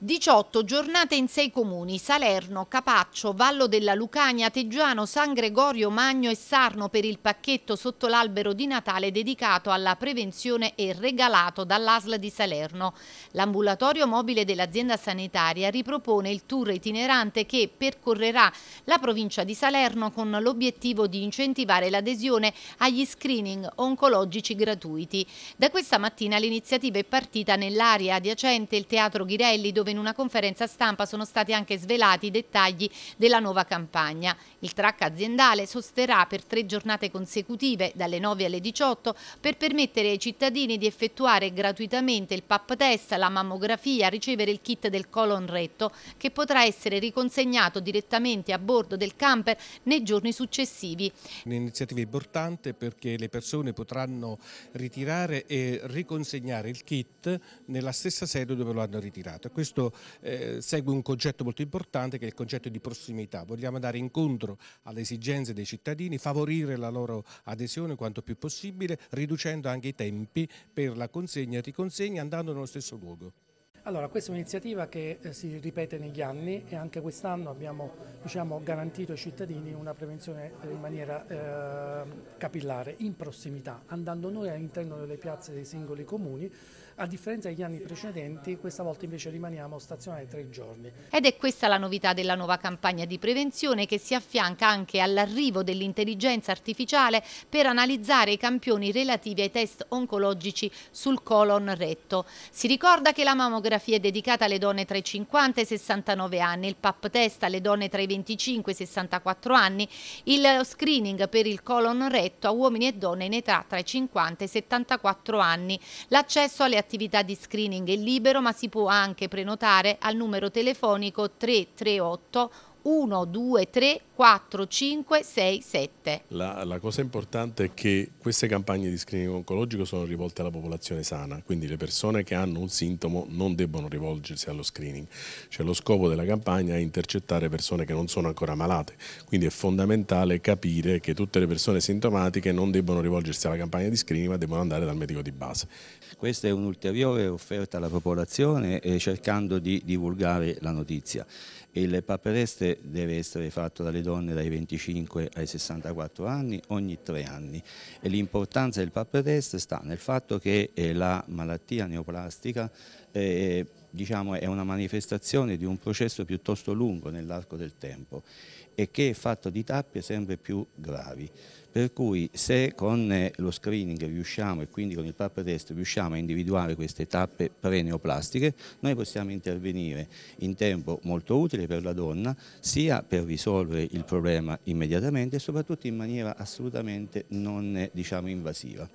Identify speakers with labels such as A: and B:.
A: 18 giornate in sei comuni, Salerno, Capaccio, Vallo della Lucania, Teggiano, San Gregorio, Magno e Sarno per il pacchetto sotto l'albero di Natale dedicato alla prevenzione e regalato dall'ASL di Salerno. L'ambulatorio mobile dell'azienda sanitaria ripropone il tour itinerante che percorrerà la provincia di Salerno con l'obiettivo di incentivare l'adesione agli screening oncologici gratuiti. Da questa mattina l'iniziativa è partita nell'area adiacente il Teatro Ghirelli dove dove in una conferenza stampa sono stati anche svelati i dettagli della nuova campagna. Il track aziendale sosterrà per tre giornate consecutive, dalle 9 alle 18, per permettere ai cittadini di effettuare gratuitamente il PAP test, la mammografia, ricevere il kit del colon retto, che potrà essere riconsegnato direttamente a bordo del camper nei giorni successivi.
B: Un'iniziativa importante perché le persone potranno ritirare e riconsegnare il kit nella stessa sede dove lo hanno ritirato. Questo questo eh, segue un concetto molto importante che è il concetto di prossimità. Vogliamo andare incontro alle esigenze dei cittadini, favorire la loro adesione quanto più possibile, riducendo anche i tempi per la consegna e riconsegna andando nello stesso luogo.
C: Allora, questa è un'iniziativa che eh, si ripete negli anni e anche quest'anno abbiamo diciamo, garantito ai cittadini una prevenzione eh, in maniera eh, capillare, in prossimità, andando noi all'interno delle piazze dei singoli comuni. A differenza degli anni precedenti, questa volta invece rimaniamo stazionati tre giorni.
A: Ed è questa la novità della nuova campagna di prevenzione che si affianca anche all'arrivo dell'intelligenza artificiale per analizzare i campioni relativi ai test oncologici sul colon retto. Si ricorda che la mammografia L'ecografia è dedicata alle donne tra i 50 e i 69 anni, il pap test alle donne tra i 25 e i 64 anni, il screening per il colon retto a uomini e donne in età tra i 50 e i 74 anni. L'accesso alle attività di screening è libero ma si può anche prenotare al numero telefonico 338 1, 2, 3, 4, 5, 6, 7.
C: La, la, cosa importante è che queste campagne di screening oncologico sono rivolte alla popolazione sana, quindi le persone che hanno un sintomo non debbono rivolgersi allo screening. Cioè lo scopo della campagna è intercettare persone che non sono ancora malate, quindi è fondamentale capire che tutte le persone sintomatiche non debbono rivolgersi alla campagna di screening ma debbono
D: andare dal medico di base. Questa è un'ulteriore offerta alla popolazione eh, cercando di divulgare la notizia. E le papereste deve essere fatto dalle donne dai 25 ai 64 anni ogni tre anni e l'importanza del PAP test sta nel fatto che eh, la malattia neoplastica eh, diciamo, è una manifestazione di un processo piuttosto lungo nell'arco del tempo e che è fatto di tappe sempre più gravi. Per cui se con eh, lo screening riusciamo e quindi con il PAP test riusciamo a individuare queste tappe preneoplastiche, noi possiamo intervenire in tempo molto utile per la donna, sia per risolvere il problema immediatamente e soprattutto in maniera assolutamente non eh, diciamo, invasiva.